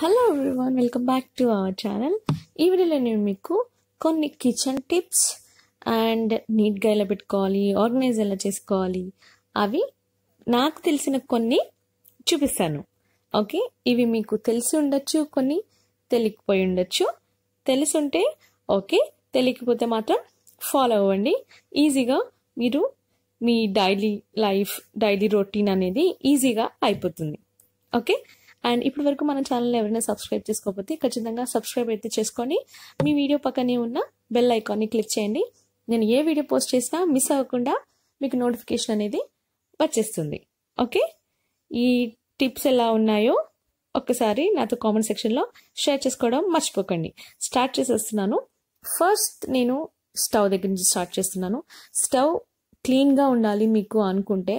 hello everyone welcome back to our channel ఈ వీడియోలో నేను మీకు కొన్ని కిచెన్ టిప్స్ అండ్ నీట్గా ఎలా పెట్టుకోవాలి ఆర్గనైజ్ ఎలా చేసుకోవాలి అవి నాకు తెలిసిన కొన్ని చూపిస్తాను ఓకే ఇవి మీకు తెలిసి ఉండొచ్చు కొన్ని తెలియకపోయి ఉండొచ్చు ఉంటే ఓకే తెలియకపోతే మాత్రం ఫాలో అవ్వండి ఈజీగా మీరు మీ డైలీ లైఫ్ డైలీ రొటీన్ అనేది ఈజీగా అయిపోతుంది ఓకే అండ్ ఇప్పటి వరకు మన ఛానల్ని ఎవరైనా సబ్స్క్రైబ్ చేసుకోకపోతే ఖచ్చితంగా సబ్స్క్రైబ్ అయితే చేసుకొని మీ వీడియో పక్కనే ఉన్న బెల్ ఐకాన్ని క్లిక్ చేయండి నేను ఏ వీడియో పోస్ట్ చేసినా మిస్ అవ్వకుండా మీకు నోటిఫికేషన్ అనేది వచ్చేస్తుంది ఓకే ఈ టిప్స్ ఎలా ఉన్నాయో ఒక్కసారి నాతో కామెంట్ సెక్షన్లో షేర్ చేసుకోవడం మర్చిపోకండి స్టార్ట్ చేసేస్తున్నాను ఫస్ట్ నేను స్టవ్ దగ్గర నుంచి స్టార్ట్ చేస్తున్నాను స్టవ్ క్లీన్గా ఉండాలి మీకు అనుకుంటే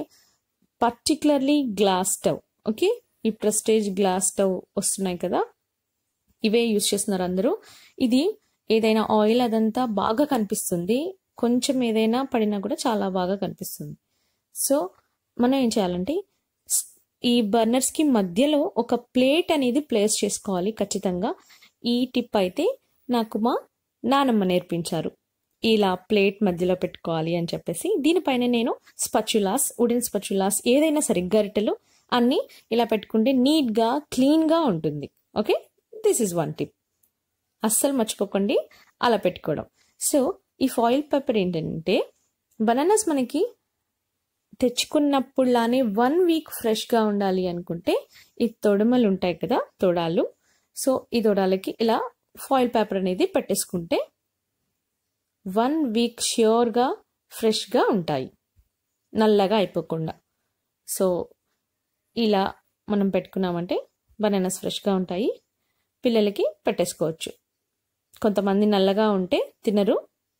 పర్టికులర్లీ గ్లాస్ స్టవ్ ఓకే ఈ ప్రెస్టేజ్ గ్లాస్ స్టవ్ వస్తున్నాయి కదా ఇవే యూజ్ చేస్తున్నారు అందరూ ఇది ఏదైనా ఆయిల్ అదంతా బాగా కనిపిస్తుంది కొంచెం ఏదైనా పడినా కూడా చాలా బాగా కనిపిస్తుంది సో మనం ఏం చేయాలంటే ఈ బర్నర్స్కి మధ్యలో ఒక ప్లేట్ అనేది ప్లేస్ చేసుకోవాలి ఖచ్చితంగా ఈ టిప్ అయితే నాకు మా నానమ్మ నేర్పించారు ఇలా ప్లేట్ మధ్యలో పెట్టుకోవాలి అని చెప్పేసి దీనిపైన నేను స్పచులాస్ వుడెన్ స్పచులాస్ ఏదైనా సరే గరిటెలు అన్నీ ఇలా పెట్టుకుంటే నీట్గా క్లీన్గా ఉంటుంది okay this is one tip అస్సలు మర్చిపోకండి అలా పెట్టుకోవడం సో ఈ ఫాయిల్ పేపర్ ఏంటంటే బనానాస్ మనకి తెచ్చుకున్నప్పుడులానే వన్ వీక్ ఫ్రెష్గా ఉండాలి అనుకుంటే ఈ తొడమలు ఉంటాయి కదా తొడాలు సో ఈ తొడాలకి ఇలా ఫాయిల్ పేపర్ అనేది పెట్టేసుకుంటే వన్ వీక్ ష్యూర్గా ఫ్రెష్గా ఉంటాయి నల్లగా అయిపోకుండా సో ఇలా మనం పెట్టుకున్నామంటే బనానాస్ ఫ్రెష్గా ఉంటాయి పిల్లలకి పెట్టేసుకోవచ్చు కొంతమంది నల్లగా ఉంటే తినరు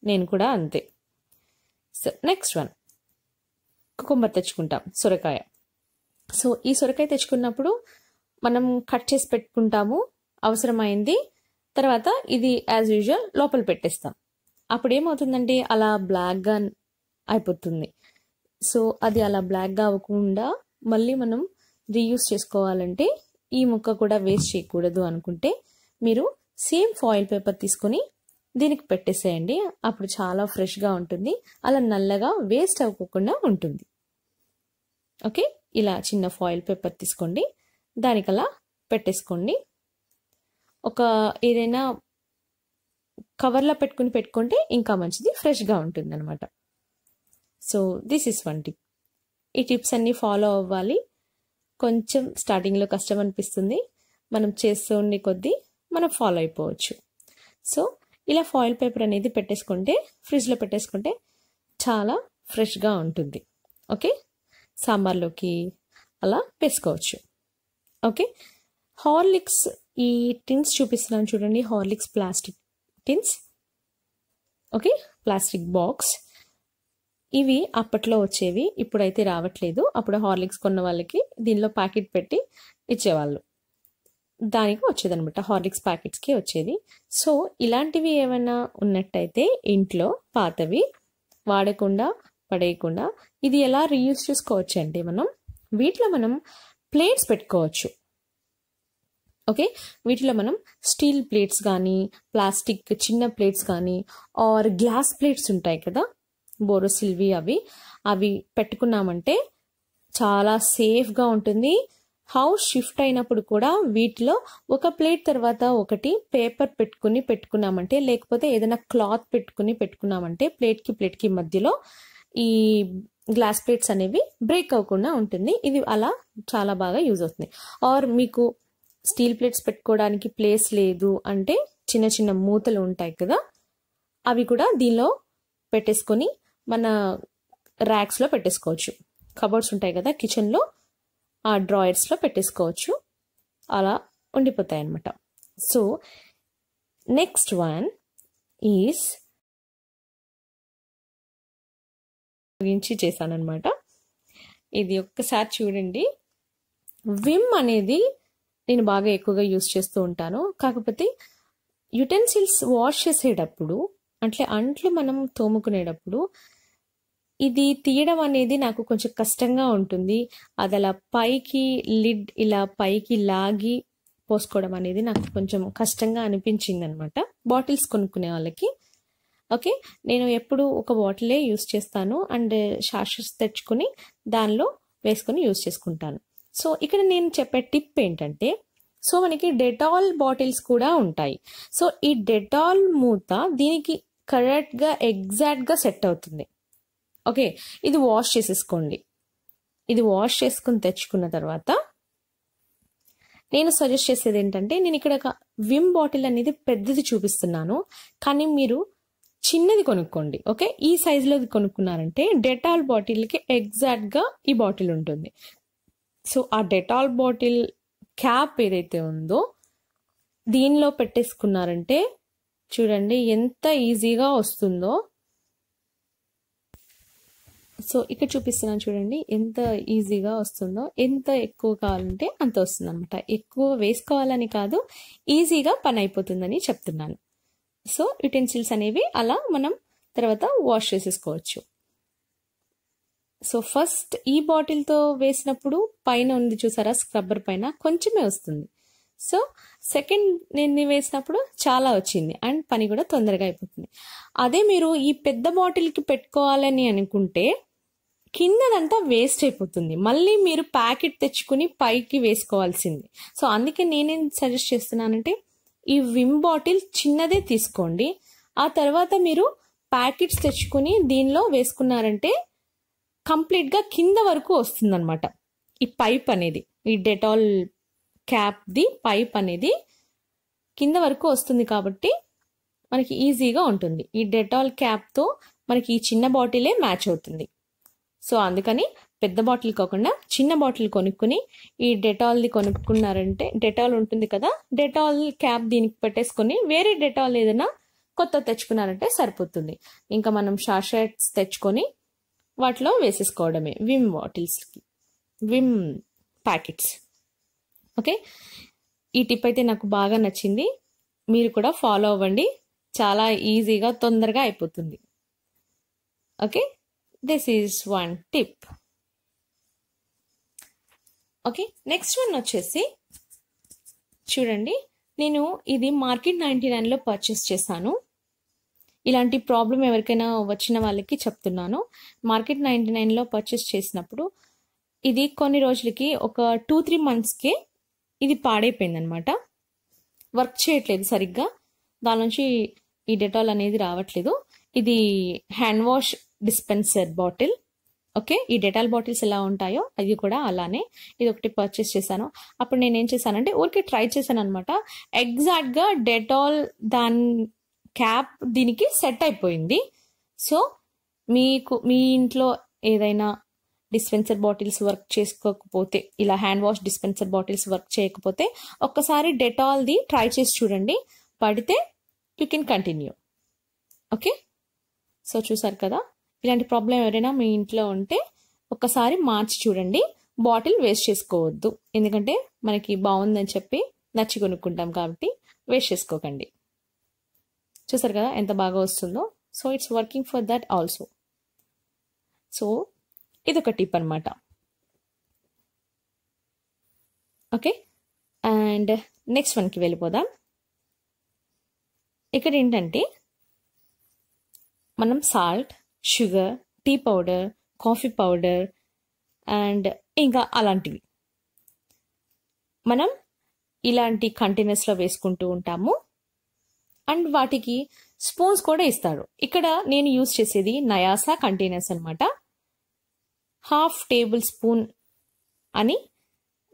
నేను కూడా అంతే సో నెక్స్ట్ వన్ కుకుంబర్ తెచ్చుకుంటాం సొరకాయ సో ఈ సొరకాయ తెచ్చుకున్నప్పుడు మనం కట్ చేసి పెట్టుకుంటాము అవసరమైంది తర్వాత ఇది యాజ్ యూజువల్ లోపల పెట్టేస్తాం అప్పుడు ఏమవుతుందంటే అలా బ్లాక్గా అయిపోతుంది సో అది అలా బ్లాక్గా అవ్వకుండా మళ్ళీ మనం రీయూస్ చేసుకోవాలంటే ఈ ముక్క కూడా వేస్ట్ చేయకూడదు అనుకుంటే మీరు సేమ్ ఫాయిల్ పేపర్ తీసుకొని దీనికి పెట్టేసేయండి అప్పుడు చాలా ఫ్రెష్గా ఉంటుంది అలా నల్లగా వేస్ట్ అవ్వకుండా ఉంటుంది ఓకే ఇలా చిన్న ఫాయిల్ పేపర్ తీసుకోండి దానికి అలా పెట్టేసుకోండి ఒక ఏదైనా కవర్లో పెట్టుకుని పెట్టుకుంటే ఇంకా మంచిది ఫ్రెష్గా ఉంటుంది అనమాట so this is one tip ఈ టిప్స్ అన్నీ ఫాలో అవ్వాలి కొంచెం స్టార్టింగ్లో కష్టం అనిపిస్తుంది మనం చేస్తూ ఉండే కొద్దీ మనం ఫాలో అయిపోవచ్చు సో ఇలా ఫాయిల్ పేపర్ అనేది పెట్టేసుకుంటే ఫ్రిడ్జ్లో పెట్టేసుకుంటే చాలా ఫ్రెష్గా ఉంటుంది ఓకే సాంబార్లోకి అలా వేసుకోవచ్చు ఓకే హార్లిక్స్ ఈ టిన్స్ చూపిస్తున్నాను చూడండి Horlicks plastic tins okay plastic box ఇవి అప్పట్లో వచ్చేవి ఇప్పుడైతే రావట్లేదు అప్పుడు హార్లిక్స్ కొన్న వాళ్ళకి దీనిలో ప్యాకెట్ పెట్టి ఇచ్చేవాళ్ళు దానికి వచ్చేదనమాట హార్లిక్స్ ప్యాకెట్స్కి వచ్చేది సో ఇలాంటివి ఏమైనా ఉన్నట్టయితే ఇంట్లో పాతవి వాడకుండా పడేయకుండా ఇది ఎలా రీయూస్ చేసుకోవచ్చు అంటే మనం వీటిలో మనం ప్లేట్స్ పెట్టుకోవచ్చు ఓకే వీటిలో మనం స్టీల్ ప్లేట్స్ కానీ ప్లాస్టిక్ చిన్న ప్లేట్స్ కానీ ఆర్ గ్లాస్ ప్లేట్స్ ఉంటాయి కదా బోరోసిల్వి అవి అవి పెట్టుకున్నామంటే చాలా సేఫ్గా ఉంటుంది హౌస్ షిఫ్ట్ అయినప్పుడు కూడా వీటిలో ఒక ప్లేట్ తర్వాత ఒకటి పేపర్ పెట్టుకుని పెట్టుకున్నామంటే లేకపోతే ఏదైనా క్లాత్ పెట్టుకుని పెట్టుకున్నామంటే ప్లేట్కి ప్లేట్కి మధ్యలో ఈ గ్లాస్ ప్లేట్స్ అనేవి బ్రేక్ అవ్వకుండా ఉంటుంది ఇది అలా చాలా బాగా యూజ్ అవుతుంది ఆర్ మీకు స్టీల్ ప్లేట్స్ పెట్టుకోవడానికి ప్లేస్ లేదు అంటే చిన్న చిన్న మూతలు ఉంటాయి కదా అవి కూడా దీనిలో పెట్టేసుకొని మన ర్యాక్స్లో పెట్టేసుకోవచ్చు కబోర్డ్స్ ఉంటాయి కదా కిచెన్లో ఆ డ్రాయర్స్లో పెట్టేసుకోవచ్చు అలా ఉండిపోతాయి అన్నమాట సో నెక్స్ట్ వన్ ఈస్ గురించి చేశానమాట ఇది ఒక్కసారి చూడండి విమ్ అనేది నేను బాగా ఎక్కువగా యూస్ చేస్తూ ఉంటాను కాకపోతే యుటెన్సిల్స్ వాష్ చేసేటప్పుడు అంటే అంట్లు మనం తోముకునేటప్పుడు ఇది తీయడం అనేది నాకు కొంచెం కష్టంగా ఉంటుంది అది అలా పైకి లిడ్ ఇలా పైకి లాగి పోసుకోవడం అనేది నాకు కొంచెం కష్టంగా అనిపించింది అనమాట బాటిల్స్ కొనుక్కునే వాళ్ళకి ఓకే నేను ఎప్పుడు ఒక బాటిలే యూస్ చేస్తాను అండ్ షాషెస్ తెచ్చుకుని దానిలో వేసుకొని యూస్ చేసుకుంటాను సో ఇక్కడ నేను చెప్పే టిప్ ఏంటంటే సో మనకి డెటాల్ బాటిల్స్ కూడా ఉంటాయి సో ఈ డెటాల్ మూత దీనికి కరెక్ట్గా ఎగ్జాక్ట్గా సెట్ అవుతుంది ఓకే ఇది వాష్ చేసేసుకోండి ఇది వాష్ చేసుకుని తెచ్చుకున్న తర్వాత నేను సజెస్ట్ చేసేది ఏంటంటే నేను ఇక్కడ ఒక విమ్ బాటిల్ అనేది పెద్దది చూపిస్తున్నాను కానీ మీరు చిన్నది కొనుక్కోండి ఓకే ఈ సైజులో కొనుక్కున్నారంటే డెటాల్ బాటిల్కి ఎగ్జాక్ట్గా ఈ బాటిల్ ఉంటుంది సో ఆ డెటాల్ బాటిల్ క్యాప్ ఏదైతే ఉందో దీనిలో పెట్టేసుకున్నారంటే చూడండి ఎంత ఈజీగా వస్తుందో సో ఇక్కడ చూపిస్తున్నాను చూడండి ఎంత ఈజీగా వస్తుందో ఎంత ఎక్కువ కావాలంటే అంత వస్తుంది అనమాట ఎక్కువ వేసుకోవాలని కాదు ఈజీగా పని అయిపోతుందని చెప్తున్నాను సో యుటెన్సిల్స్ అనేవి అలా మనం తర్వాత వాష్ చేసేసుకోవచ్చు సో ఫస్ట్ ఈ బాటిల్తో వేసినప్పుడు పైన ఉంది చూసారా స్క్రబ్బర్ పైన కొంచెమే వస్తుంది సో సెకండ్ నేను వేసినప్పుడు చాలా వచ్చింది అండ్ పని కూడా తొందరగా అయిపోతుంది అదే మీరు ఈ పెద్ద బాటిల్కి పెట్టుకోవాలని అనుకుంటే కిందదంతా వేస్ట్ అయిపోతుంది మళ్ళీ మీరు ప్యాకెట్ తెచ్చుకుని పైకి వేసుకోవాల్సింది సో అందుకే నేనేం సజెస్ట్ చేస్తున్నానంటే ఈ విమ్ బాటిల్ చిన్నదే తీసుకోండి ఆ తర్వాత మీరు ప్యాకెట్స్ తెచ్చుకుని దీనిలో వేసుకున్నారంటే కంప్లీట్గా కింద వరకు వస్తుందన్నమాట ఈ పైప్ అనేది ఈ డెటాల్ క్యాప్ది పైప్ అనేది కింద వరకు వస్తుంది కాబట్టి మనకి ఈజీగా ఉంటుంది ఈ డెటాల్ క్యాప్తో మనకి ఈ చిన్న బాటిలే మ్యాచ్ అవుతుంది సో అందుకని పెద్ద బాటిల్ కాకుండా చిన్న బాటిల్ కొనుక్కుని ఈ డెటాల్ది కొనుక్కున్నారంటే డెటాల్ ఉంటుంది కదా డెటాల్ క్యాప్ దీనికి పెట్టేసుకొని వేరే డెటాల్ ఏదైనా కొత్త తెచ్చుకున్నారంటే సరిపోతుంది ఇంకా మనం షార్షర్ట్స్ తెచ్చుకొని వాటిలో వేసేసుకోవడమే విమ్ బాటిల్స్కి విమ్ ప్యాకెట్స్ ఓకే ఈ టిప్ అయితే నాకు బాగా నచ్చింది మీరు కూడా ఫాలో అవ్వండి చాలా ఈజీగా తొందరగా అయిపోతుంది okay this is one tip okay next one వచ్చేసి చూడండి నేను ఇది మార్కెట్ నైంటీ నైన్లో పర్చేస్ చేశాను ఇలాంటి ప్రాబ్లం ఎవరికైనా వచ్చిన వాళ్ళకి చెప్తున్నాను మార్కెట్ నైంటీ నైన్లో పర్చేస్ చేసినప్పుడు ఇది కొన్ని రోజులకి ఒక టూ త్రీ మంత్స్కే ఇది పాడైపోయింది అనమాట వర్క్ చేయట్లేదు సరిగ్గా దాని నుంచి ఈ డెటాల్ అనేది రావట్లేదు ఇది hand wash dispenser bottle okay ఈ డెటాల్ బాటిల్స్ ఎలా ఉంటాయో అవి కూడా అలానే ఇది ఒకటి పర్చేస్ చేశాను అప్పుడు నేను ఏం చేశానంటే ఊరికే ట్రై చేశాను అనమాట ఎగ్జాక్ట్గా డెటాల్ దాని క్యాప్ దీనికి సెట్ అయిపోయింది సో మీకు మీ ఇంట్లో ఏదైనా డిస్పెన్సర్ బాటిల్స్ వర్క్ చేసుకోకపోతే ఇలా hand wash dispenser bottles work చేయకపోతే ఒక్కసారి డెటాల్ది ట్రై చేసి చూడండి పడితే you can continue okay so చూసారు కదా ఇలాంటి ప్రాబ్లం ఎవరైనా మీ ఇంట్లో ఉంటే ఒక్కసారి మార్చి చూడండి బాటిల్ వేస్ట్ చేసుకోవద్దు ఎందుకంటే మనకి బాగుందని చెప్పి నచ్చి కొనుక్కుంటాం కాబట్టి వేస్ట్ చేసుకోకండి చూసారు కదా ఎంత బాగా వస్తుందో so it's working for that also so ఇది ఒక టిప్ అనమాట ఓకే అండ్ నెక్స్ట్ వన్కి వెళ్ళిపోదాం ఇక్కడ ఏంటంటే మనం salt sugar tea powder coffee powder and ఇంకా అలాంటివి మనం ఇలాంటి కంటైనర్స్లో వేసుకుంటూ ఉంటాము అండ్ వాటికి స్పూన్స్ కూడా ఇస్తారు ఇక్కడ నేను యూస్ చేసేది నయాసా కంటైనర్స్ అనమాట హాఫ్ టేబుల్ స్పూన్ అని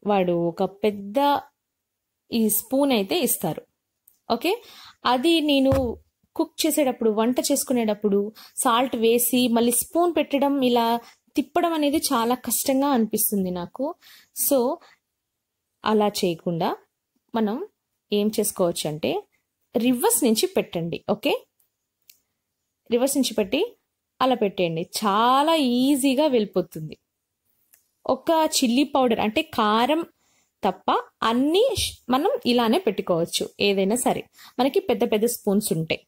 వాడు ఒక పెద్ద ఈ స్పూన్ అయితే ఇస్తారు ఓకే అది నేను కుక్ చేసేటప్పుడు వంట చేసుకునేటప్పుడు సాల్ట్ వేసి మళ్ళీ స్పూన్ పెట్టడం ఇలా తిప్పడం అనేది చాలా కష్టంగా అనిపిస్తుంది నాకు సో అలా చేయకుండా మనం ఏం చేసుకోవచ్చు అంటే రివర్స్ నుంచి పెట్టండి ఓకే రివర్స్ నుంచి పెట్టి అలా పెట్టేయండి చాలా ఈజీగా వెళ్ళిపోతుంది ఒక చిల్లీ పౌడర్ అంటే కారం తప్ప అన్నీ మనం ఇలానే పెట్టుకోవచ్చు ఏదైనా సరే మనకి పెద్ద పెద్ద స్పూన్స్ ఉంటాయి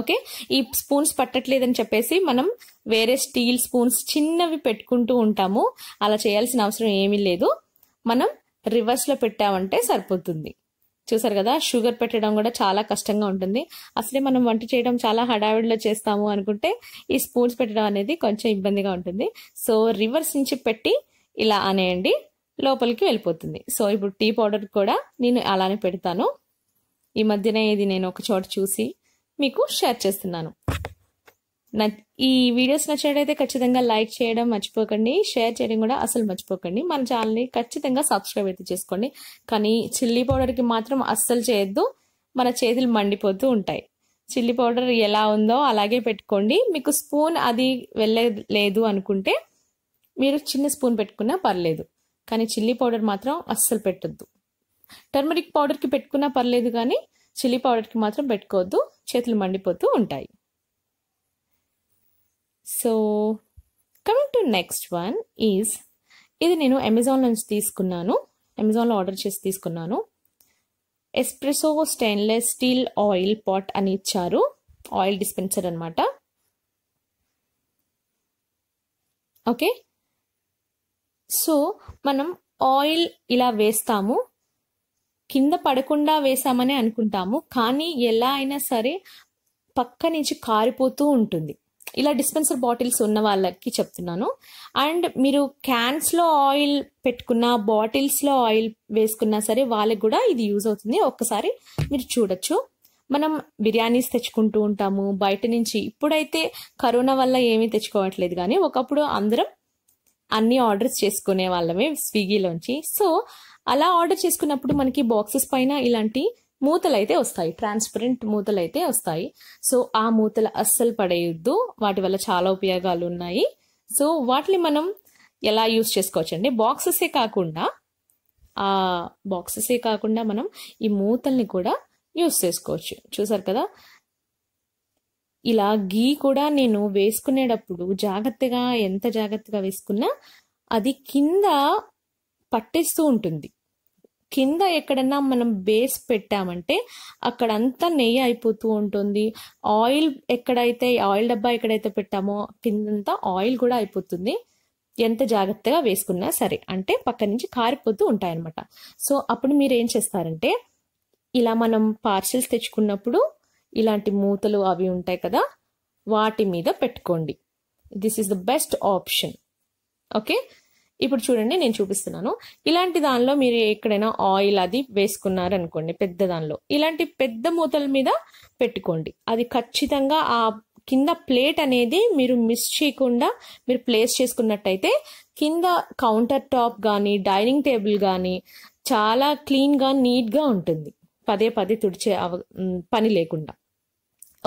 ఓకే ఈ స్పూన్స్ పట్టట్లేదని చెప్పేసి మనం వేరే స్టీల్ స్పూన్స్ చిన్నవి పెట్టుకుంటూ ఉంటాము అలా చేయాల్సిన అవసరం ఏమీ లేదు మనం రివర్స్లో పెట్టామంటే సరిపోతుంది చూసారు కదా షుగర్ పెట్టడం కూడా చాలా కష్టంగా ఉంటుంది అసలే మనం వంట చేయడం చాలా హడావిడిలో చేస్తాము అనుకుంటే ఈ స్పూన్స్ పెట్టడం అనేది కొంచెం ఇబ్బందిగా ఉంటుంది సో రివర్స్ నుంచి పెట్టి ఇలా అనేయండి లోపలికి వెళ్ళిపోతుంది సో ఇప్పుడు టీ పౌడర్ కూడా నేను అలానే పెడతాను ఈ మధ్యనే ఇది నేను ఒక చోట చూసి మీకు షేర్ చేస్తున్నాను ఈ వీడియోస్ నచ్చినట్టయితే ఖచ్చితంగా లైక్ చేయడం మర్చిపోకండి షేర్ చేయడం కూడా అసలు మర్చిపోకండి మన ఛానల్ని ఖచ్చితంగా సబ్స్క్రైబ్ అయితే చేసుకోండి కానీ చిల్లీ పౌడర్కి మాత్రం అస్సలు చేయొద్దు మన చేతులు మండిపోతూ ఉంటాయి చిల్లీ పౌడర్ ఎలా ఉందో అలాగే పెట్టుకోండి మీకు స్పూన్ అది వెళ్ళలేదు అనుకుంటే మీరు చిన్న స్పూన్ పెట్టుకున్నా పర్లేదు కానీ చిల్లీ పౌడర్ మాత్రం అస్సలు పెట్టద్దు టర్మరిక్ పౌడర్కి పెట్టుకున్నా పర్లేదు కానీ చిల్లీ పౌడర్కి మాత్రం పెట్టుకోవద్దు చేతులు మండిపోతూ ఉంటాయి so coming to next one is ఇది నేను అమెజాన్ నుంచి తీసుకున్నాను అమెజాన్లో ఆర్డర్ చేసి తీసుకున్నాను espresso stainless steel oil pot అని ఇచ్చారు ఆయిల్ డిస్పెన్సర్ అనమాట ఓకే సో మనం ఆయిల్ ఇలా వేస్తాము కింద పడకుండా వేసామని అనుకుంటాము కానీ ఎలా అయినా సరే పక్క నుంచి కారిపోతూ ఉంటుంది ఇలా డిస్పెన్సర్ బాటిల్స్ ఉన్న వాళ్ళకి చెప్తున్నాను అండ్ మీరు క్యాన్స్లో ఆయిల్ పెట్టుకున్న బాటిల్స్లో ఆయిల్ వేసుకున్నా సరే వాళ్ళకి కూడా ఇది యూజ్ అవుతుంది ఒక్కసారి మీరు చూడొచ్చు మనం బిర్యానీస్ తెచ్చుకుంటూ ఉంటాము బయట నుంచి ఇప్పుడైతే కరోనా వల్ల ఏమీ తెచ్చుకోవట్లేదు కానీ ఒకప్పుడు అందరం అన్ని ఆర్డర్స్ చేసుకునే వాళ్ళమే స్విగ్గీలోంచి సో అలా ఆర్డర్ చేసుకున్నప్పుడు మనకి బాక్సెస్ పైన ఇలాంటి మూతలు అయితే వస్తాయి ట్రాన్స్పరెంట్ మూతలు అయితే వస్తాయి సో ఆ మూతలు అస్సలు పడేయద్దు వాటి వల్ల చాలా ఉపయోగాలు ఉన్నాయి సో వాటిని మనం ఎలా యూస్ చేసుకోవచ్చు అండి బాక్సెసే కాకుండా ఆ బాక్సెసే కాకుండా మనం ఈ మూతల్ని కూడా యూస్ చేసుకోవచ్చు చూసారు కదా ఇలా గీ కూడా నేను వేసుకునేటప్పుడు జాగ్రత్తగా ఎంత జాగ్రత్తగా వేసుకున్నా అది కింద పట్టేస్తూ ఉంటుంది కింద ఎక్కడన్నా మనం బేస్ పెట్టామంటే అక్కడంతా నెయ్యి అయిపోతూ ఉంటుంది ఆయిల్ ఎక్కడైతే ఆయిల్ డబ్బా ఎక్కడైతే పెట్టామో కిందంతా ఆయిల్ కూడా అయిపోతుంది ఎంత జాగ్రత్తగా వేసుకున్నా సరే అంటే పక్క నుంచి కారిపోతూ ఉంటాయన్నమాట సో అప్పుడు మీరు ఏం చేస్తారంటే ఇలా మనం పార్సిల్స్ తెచ్చుకున్నప్పుడు ఇలాంటి మూతలు అవి ఉంటాయి కదా వాటి మీద పెట్టుకోండి this is the best option okay ఇప్పుడు చూడండి నేను చూపిస్తున్నాను ఇలాంటి దానిలో మీరు ఎక్కడైనా ఆయిల్ అది వేసుకున్నారనుకోండి పెద్ద దానిలో ఇలాంటి పెద్ద మూతల మీద పెట్టుకోండి అది ఖచ్చితంగా ఆ కింద ప్లేట్ అనేది మీరు మిస్ చేయకుండా మీరు ప్లేస్ చేసుకున్నట్టయితే కింద కౌంటర్ టాప్ కానీ డైనింగ్ టేబుల్ కానీ చాలా క్లీన్గా నీట్గా ఉంటుంది పదే పదే తుడిచే అవ పని లేకుండా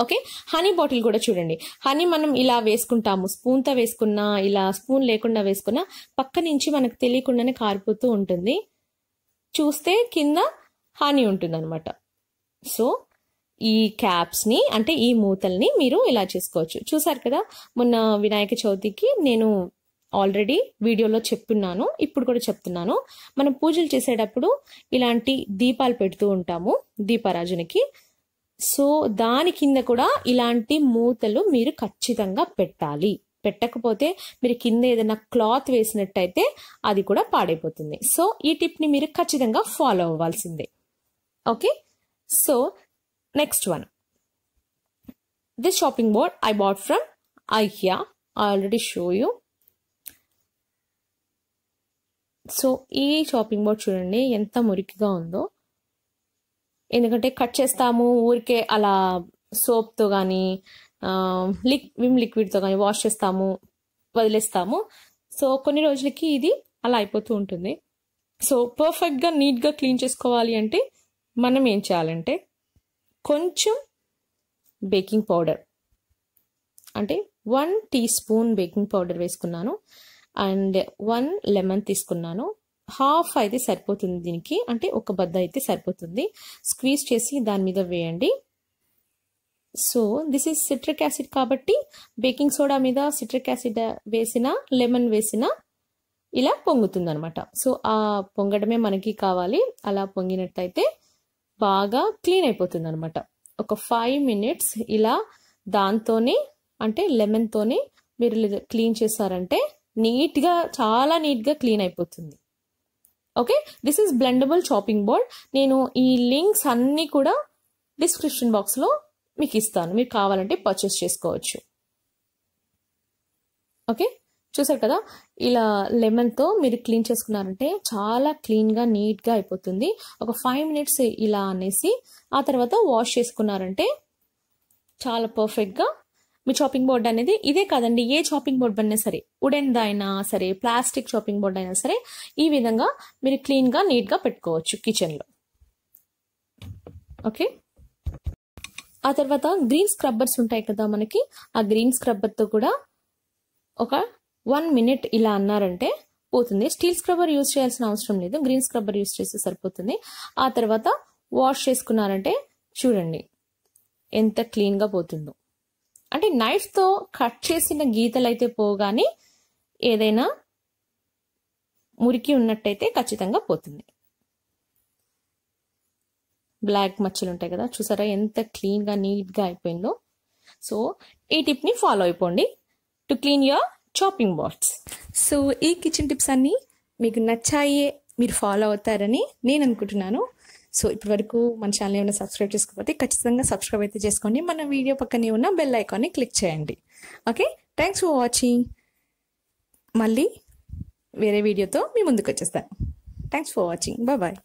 ఓకే హనీ బాటిల్ కూడా చూడండి హనీ మనం ఇలా వేసుకుంటాము స్పూన్తో వేసుకున్నా ఇలా స్పూన్ లేకుండా వేసుకున్నా పక్క నుంచి మనకు తెలియకుండానే కారిపోతూ ఉంటుంది చూస్తే కింద హనీ ఉంటుందన్నమాట సో ఈ క్యాప్స్ని అంటే ఈ మూతల్ని మీరు ఇలా చేసుకోవచ్చు చూసారు కదా మొన్న వినాయక చవితికి నేను ఆల్రెడీ వీడియోలో చెప్తున్నాను ఇప్పుడు కూడా చెప్తున్నాను మనం పూజలు చేసేటప్పుడు ఇలాంటి దీపాలు పెడుతూ ఉంటాము దీపారాజునికి సో దాని కింద కూడా ఇలాంటి మూతలు మీరు ఖచ్చితంగా పెట్టాలి పెట్టకపోతే మీరు కింద ఏదైనా క్లాత్ వేసినట్టయితే అది కూడా పాడైపోతుంది సో ఈ టిప్ని మీరు ఖచ్చితంగా ఫాలో అవ్వాల్సిందే okay so next one this shopping board I bought from IKEA already show you so ఈ షాపింగ్ బోర్డ్ చూడండి ఎంత మురికిగా ఉందో ఎందుకంటే కట్ చేస్తాము ఊరికే అలా సోప్తో కానీ లిక్ విమ్ లిక్విడ్తో కానీ వాష్ చేస్తాము వదిలేస్తాము సో కొన్ని రోజులకి ఇది అలా అయిపోతూ ఉంటుంది సో పర్ఫెక్ట్గా నీట్గా క్లీన్ చేసుకోవాలి అంటే మనం ఏం చేయాలంటే కొంచెం బేకింగ్ పౌడర్ అంటే one teaspoon baking powder వేసుకున్నాను అండ్ వన్ లెమన్ తీసుకున్నాను హాఫ్ అయితే సరిపోతుంది దీనికి అంటే ఒక బద్ద అయితే సరిపోతుంది స్క్వీజ్ చేసి దాని మీద వేయండి so this is citric acid కాబట్టి బేకింగ్ సోడా మీద సిట్రిక్ యాసిడ్ వేసిన లెమన్ వేసిన ఇలా పొంగుతుంది అనమాట సో ఆ పొంగడమే మనకి కావాలి అలా పొంగినట్టయితే బాగా క్లీన్ అయిపోతుంది అనమాట ఒక ఫైవ్ మినిట్స్ ఇలా దాంతోనే అంటే లెమన్తోనే మీరు క్లీన్ చేశారంటే నీట్గా చాలా నీట్గా క్లీన్ అయిపోతుంది okay this is blendable shopping board నేను ఈ లింక్స్ అన్నీ కూడా డిస్క్రిప్షన్ బాక్స్లో మీకు ఇస్తాను మీరు కావాలంటే పర్చేస్ చేసుకోవచ్చు ఓకే చూసారు కదా ఇలా లెమన్తో మీరు క్లీన్ చేసుకున్నారంటే చాలా క్లీన్గా నీట్గా అయిపోతుంది ఒక ఫైవ్ మినిట్స్ ఇలా అనేసి ఆ తర్వాత వాష్ చేసుకున్నారంటే చాలా పర్ఫెక్ట్గా మీ చాపింగ్ బోర్డ్ అనేది ఇదే కాదండి ఏ చాపింగ్ బోర్డ్ అయినా సరే ఉడెన్ అయినా సరే ప్లాస్టిక్ చాపింగ్ బోర్డ్ అయినా సరే ఈ విధంగా మీరు క్లీన్గా నీట్గా పెట్టుకోవచ్చు కిచెన్లో ఓకే ఆ తర్వాత గ్రీన్ స్క్రబ్బర్స్ ఉంటాయి కదా మనకి ఆ గ్రీన్ స్క్రబ్బర్తో కూడా ఒక వన్ మినిట్ ఇలా అన్నారంటే పోతుంది స్టీల్ స్క్రబ్బర్ యూజ్ చేయాల్సిన అవసరం లేదు గ్రీన్ స్క్రబ్బర్ యూజ్ చేస్తే సరిపోతుంది ఆ తర్వాత వాష్ చేసుకున్నారంటే చూడండి ఎంత క్లీన్గా పోతుందో అంటే నైఫ్తో కట్ చేసిన గీతలు అయితే పోగానే ఏదైనా మురికి ఉన్నట్టయితే ఖచ్చితంగా పోతుంది బ్లాక్ మచ్చలు ఉంటాయి కదా చూసారా ఎంత క్లీన్గా నీట్గా అయిపోయిందో సో ఈ టిప్ని ఫాలో అయిపోండి to clean your chopping boards so ఈ కిచెన్ టిప్స్ అన్నీ మీకు నచ్చాయి మీరు ఫాలో అవుతారని నేను అనుకుంటున్నాను సో ఇప్పటి వరకు మన ఛానల్ ఏమైనా సబ్స్క్రైబ్ చేసుకోకపోతే ఖచ్చితంగా సబ్స్క్రైబ్ అయితే చేసుకోండి మన వీడియో పక్కనే ఉన్న బెల్ ఐకాన్ని క్లిక్ చేయండి ఓకే థ్యాంక్స్ ఫర్ వాచింగ్ మళ్ళీ వేరే వీడియోతో మీ ముందుకు వచ్చేస్తాను thanks for watching bye bye